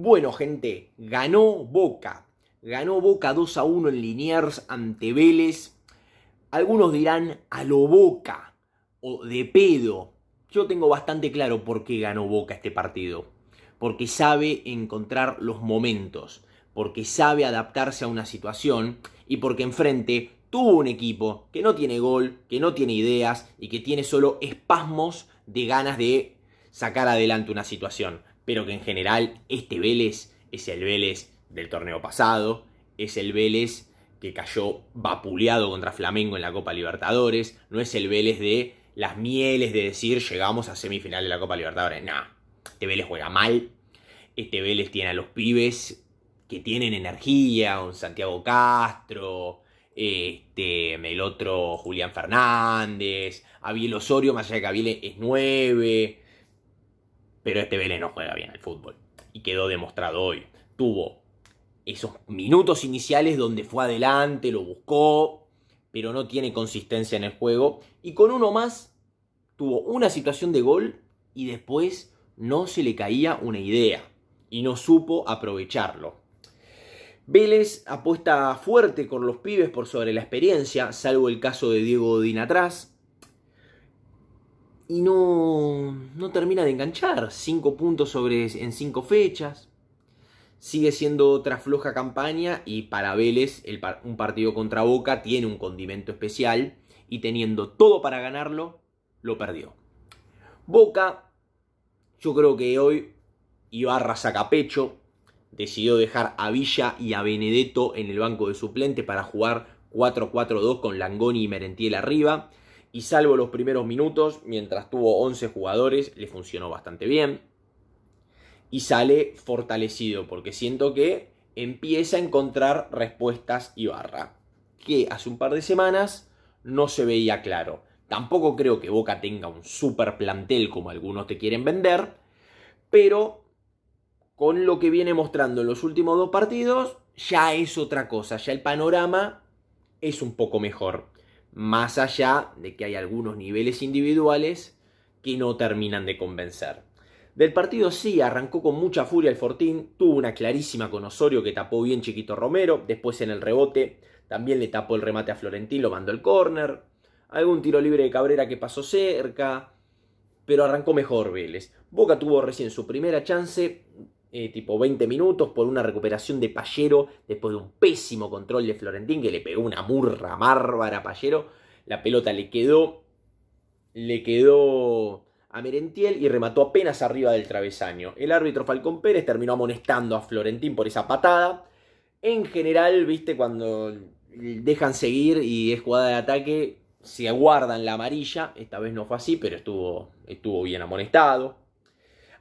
Bueno, gente, ganó Boca. Ganó Boca 2 a 1 en Liniers ante Vélez. Algunos dirán a lo Boca o de pedo. Yo tengo bastante claro por qué ganó Boca este partido. Porque sabe encontrar los momentos, porque sabe adaptarse a una situación y porque enfrente tuvo un equipo que no tiene gol, que no tiene ideas y que tiene solo espasmos de ganas de sacar adelante una situación pero que en general este Vélez es el Vélez del torneo pasado, es el Vélez que cayó vapuleado contra Flamengo en la Copa Libertadores, no es el Vélez de las mieles de decir llegamos a semifinal de la Copa Libertadores, no, este Vélez juega mal, este Vélez tiene a los pibes que tienen energía, un Santiago Castro, este, el otro Julián Fernández, Abiel Osorio, más allá de que Abiel es 9, pero este Vélez no juega bien al fútbol. Y quedó demostrado hoy. Tuvo esos minutos iniciales donde fue adelante, lo buscó, pero no tiene consistencia en el juego. Y con uno más, tuvo una situación de gol y después no se le caía una idea y no supo aprovecharlo. Vélez apuesta fuerte con los pibes por sobre la experiencia, salvo el caso de Diego Odín atrás, y no, termina de enganchar. Cinco puntos sobre, en cinco fechas. Sigue siendo otra floja campaña y para Vélez el, un partido contra Boca tiene un condimento especial y teniendo todo para ganarlo, lo perdió. Boca, yo creo que hoy Ibarra pecho. decidió dejar a Villa y a Benedetto en el banco de suplente para jugar 4-4-2 con Langoni y Merentiel arriba y salvo los primeros minutos, mientras tuvo 11 jugadores, le funcionó bastante bien. Y sale fortalecido, porque siento que empieza a encontrar respuestas y barra, que hace un par de semanas no se veía claro. Tampoco creo que Boca tenga un super plantel como algunos te quieren vender, pero con lo que viene mostrando en los últimos dos partidos, ya es otra cosa, ya el panorama es un poco mejor. Más allá de que hay algunos niveles individuales que no terminan de convencer. Del partido sí, arrancó con mucha furia el Fortín, tuvo una clarísima con Osorio que tapó bien Chiquito Romero, después en el rebote también le tapó el remate a Florentín, lo mandó el córner, algún tiro libre de Cabrera que pasó cerca, pero arrancó mejor Vélez. Boca tuvo recién su primera chance, eh, tipo 20 minutos por una recuperación de Pallero después de un pésimo control de Florentín que le pegó una murra bárbara a Pallero. La pelota le quedó, le quedó a Merentiel y remató apenas arriba del travesaño. El árbitro Falcón Pérez terminó amonestando a Florentín por esa patada. En general, viste, cuando dejan seguir y es jugada de ataque, se aguardan la amarilla. Esta vez no fue así, pero estuvo, estuvo bien amonestado.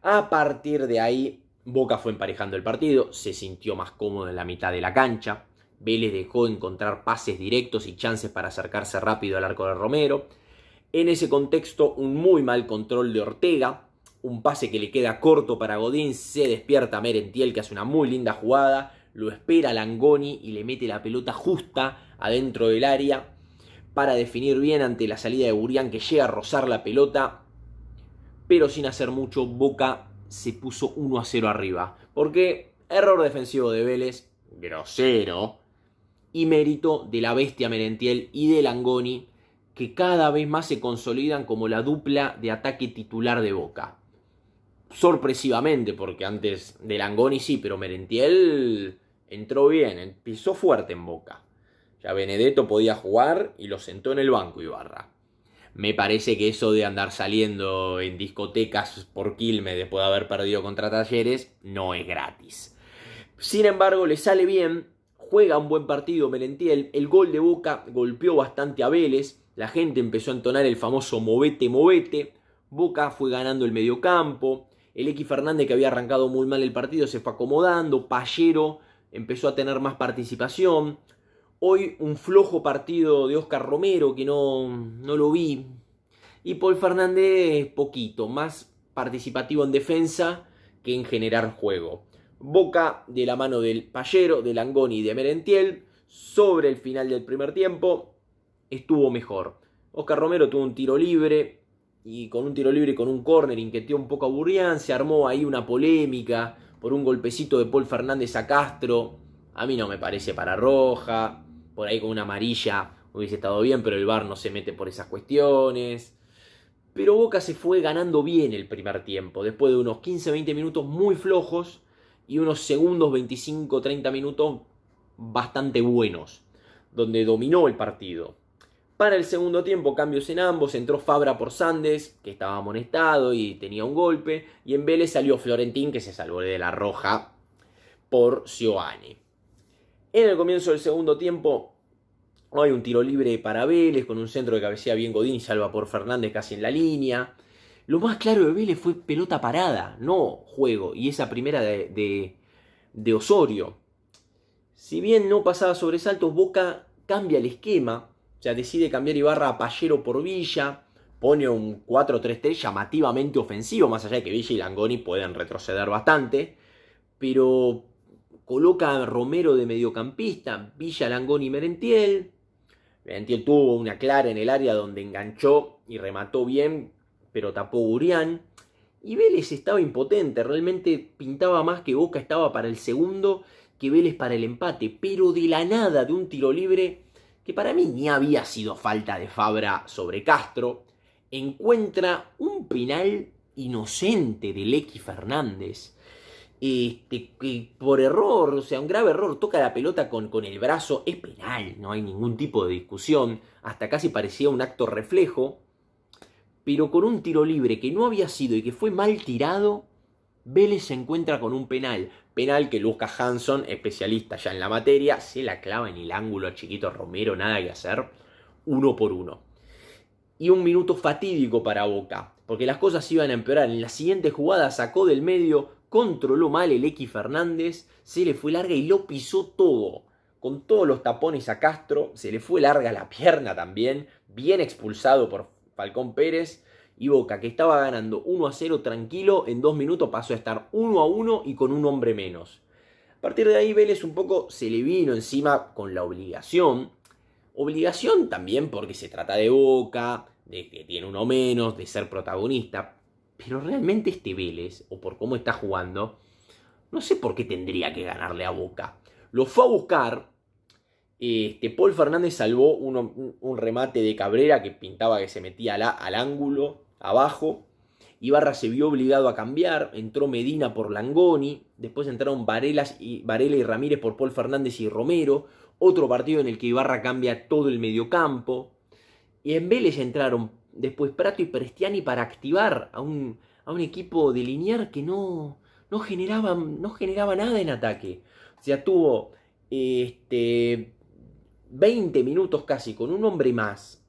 A partir de ahí, Boca fue emparejando el partido, se sintió más cómodo en la mitad de la cancha, Vélez dejó encontrar pases directos y chances para acercarse rápido al arco de Romero. En ese contexto, un muy mal control de Ortega, un pase que le queda corto para Godín, se despierta Merentiel que hace una muy linda jugada, lo espera Langoni y le mete la pelota justa adentro del área para definir bien ante la salida de Burián que llega a rozar la pelota, pero sin hacer mucho, Boca se puso 1 a 0 arriba. Porque error defensivo de Vélez, grosero, y mérito de la bestia Merentiel y de Langoni, que cada vez más se consolidan como la dupla de ataque titular de Boca. Sorpresivamente, porque antes de Langoni sí, pero Merentiel entró bien, pisó fuerte en Boca. Ya Benedetto podía jugar y lo sentó en el banco Ibarra. Me parece que eso de andar saliendo en discotecas por Quilme después de haber perdido contra Talleres no es gratis. Sin embargo, le sale bien, juega un buen partido Melentiel, el gol de Boca golpeó bastante a Vélez, la gente empezó a entonar el famoso movete, movete, Boca fue ganando el mediocampo, el X Fernández que había arrancado muy mal el partido se fue acomodando, Pallero empezó a tener más participación, Hoy un flojo partido de Oscar Romero que no, no lo vi. Y Paul Fernández poquito, más participativo en defensa que en generar juego. Boca de la mano del Pallero, de Langoni y de Merentiel, sobre el final del primer tiempo, estuvo mejor. Oscar Romero tuvo un tiro libre y con un tiro libre y con un córner inquietó un poco a Burrián, se armó ahí una polémica por un golpecito de Paul Fernández a Castro. A mí no me parece para Roja por ahí con una amarilla hubiese estado bien, pero el bar no se mete por esas cuestiones. Pero Boca se fue ganando bien el primer tiempo, después de unos 15-20 minutos muy flojos y unos segundos 25-30 minutos bastante buenos, donde dominó el partido. Para el segundo tiempo, cambios en ambos, entró Fabra por Sandes, que estaba amonestado y tenía un golpe, y en Vélez salió Florentín, que se salvó de la roja por Sioane. En el comienzo del segundo tiempo hay un tiro libre para Vélez con un centro de cabecea bien Godín, salva por Fernández casi en la línea. Lo más claro de Vélez fue pelota parada, no juego, y esa primera de, de Osorio. Si bien no pasaba sobresaltos, Boca cambia el esquema, o sea, decide cambiar Ibarra a Pallero por Villa, pone un 4-3-3 llamativamente ofensivo, más allá de que Villa y Langoni pueden retroceder bastante, pero coloca a Romero de mediocampista, Villa Langón y Merentiel. Merentiel tuvo una clara en el área donde enganchó y remató bien, pero tapó Urián. Y Vélez estaba impotente, realmente pintaba más que Boca estaba para el segundo que Vélez para el empate, pero de la nada de un tiro libre que para mí ni había sido falta de Fabra sobre Castro, encuentra un penal inocente de Lecky Fernández este, por error, o sea, un grave error, toca la pelota con, con el brazo, es penal, no hay ningún tipo de discusión, hasta casi parecía un acto reflejo, pero con un tiro libre que no había sido y que fue mal tirado, Vélez se encuentra con un penal, penal que Lucas Hanson, especialista ya en la materia, se la clava en el ángulo a Chiquito Romero, nada que hacer, uno por uno. Y un minuto fatídico para Boca, porque las cosas iban a empeorar. En la siguiente jugada sacó del medio controló mal el X Fernández, se le fue larga y lo pisó todo. Con todos los tapones a Castro, se le fue larga la pierna también, bien expulsado por Falcón Pérez. Y Boca, que estaba ganando 1 a 0 tranquilo, en dos minutos pasó a estar 1 a 1 y con un hombre menos. A partir de ahí Vélez un poco se le vino encima con la obligación. Obligación también porque se trata de Boca, de que tiene uno menos, de ser protagonista. Pero realmente este Vélez, o por cómo está jugando, no sé por qué tendría que ganarle a Boca. Lo fue a buscar. Este, Paul Fernández salvó un remate de Cabrera que pintaba que se metía al, ángulo, abajo. Ibarra se vio obligado a cambiar, entró Medina por Langoni, después entraron y, Varela y Ramírez por Paul Fernández y Romero, otro partido en el que Ibarra cambia todo el mediocampo, y en Vélez entraron después Prato y Prestiani para activar a un, a un equipo de linear que no, no, generaba, no generaba nada en ataque. O sea, tuvo este, 20 minutos casi con un hombre más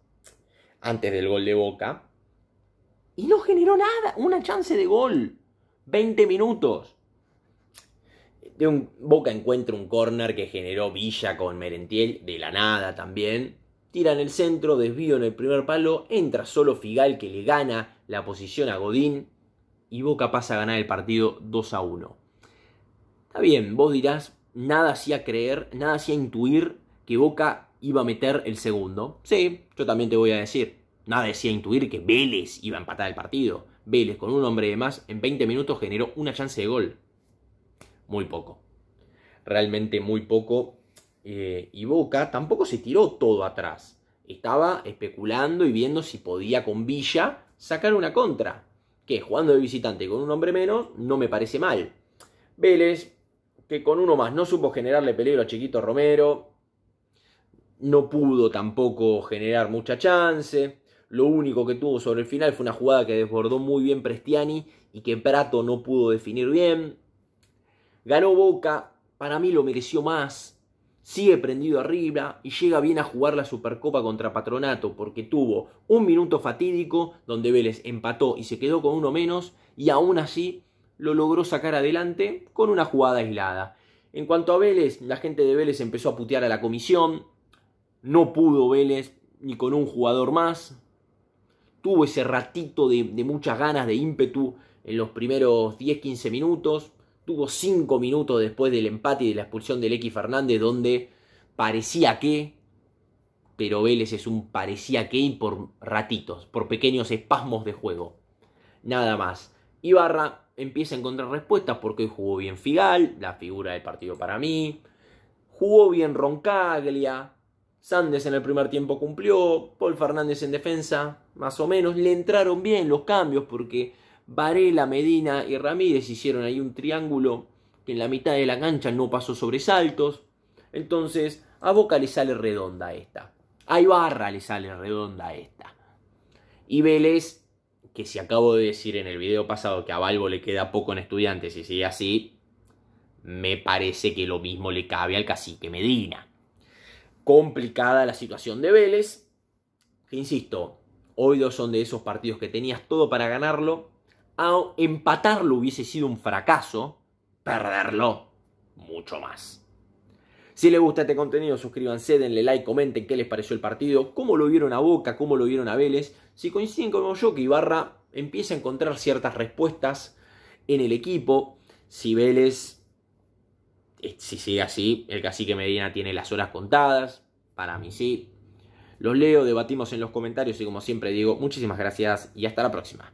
antes del gol de Boca y no generó nada, una chance de gol. 20 minutos. De un, Boca encuentra un córner que generó Villa con Merentiel de la nada también tira en el centro, desvío en el primer palo, entra solo Figal que le gana la posición a Godín y Boca pasa a ganar el partido 2 a 1. Está bien, vos dirás, nada hacía creer, nada hacía intuir que Boca iba a meter el segundo. Sí, yo también te voy a decir, nada hacía intuir que Vélez iba a empatar el partido. Vélez con un hombre de más en 20 minutos generó una chance de gol. Muy poco. Realmente muy poco eh, y Boca tampoco se tiró todo atrás. Estaba especulando y viendo si podía con Villa sacar una contra. Que jugando de visitante con un hombre menos no me parece mal. Vélez, que con uno más no supo generarle peligro a Chiquito Romero. No pudo tampoco generar mucha chance. Lo único que tuvo sobre el final fue una jugada que desbordó muy bien Prestiani y que Prato no pudo definir bien. Ganó Boca, para mí lo mereció más sigue prendido arriba y llega bien a jugar la Supercopa contra Patronato porque tuvo un minuto fatídico donde Vélez empató y se quedó con uno menos y aún así lo logró sacar adelante con una jugada aislada. En cuanto a Vélez, la gente de Vélez empezó a putear a la comisión, no pudo Vélez ni con un jugador más, tuvo ese ratito de, muchas ganas, de ímpetu en los primeros 10-15 minutos, tuvo cinco minutos después del empate y de la expulsión del X Fernández, donde parecía que, pero Vélez es un parecía que y por ratitos, por pequeños espasmos de juego. Nada más. Ibarra empieza a encontrar respuestas porque jugó bien Figal, la figura del partido para mí. Jugó bien Roncaglia. Sandes en el primer tiempo cumplió. Paul Fernández en defensa, más o menos. Le entraron bien los cambios porque Varela, Medina y Ramírez hicieron ahí un triángulo que en la mitad de la cancha no pasó sobresaltos. Entonces, a Boca le sale redonda esta. A Ibarra le sale redonda esta. Y Vélez, que si acabo de decir en el video pasado que a Balbo le queda poco en estudiantes y sigue así, me parece que lo mismo le cabe al cacique Medina. Complicada la situación de Vélez, insisto, hoy dos son de esos partidos que tenías todo para ganarlo empatarlo hubiese sido un fracaso, perderlo mucho más. Si les gusta este contenido, suscríbanse, denle like, comenten qué les pareció el partido, cómo lo vieron a Boca, cómo lo vieron a Vélez. Si coinciden como yo que Ibarra empieza a encontrar ciertas respuestas en el equipo, si Vélez, eh, si sigue así, el cacique Medina tiene las horas contadas, para mí sí. Los leo, debatimos en los comentarios y como siempre digo, muchísimas gracias y hasta la próxima.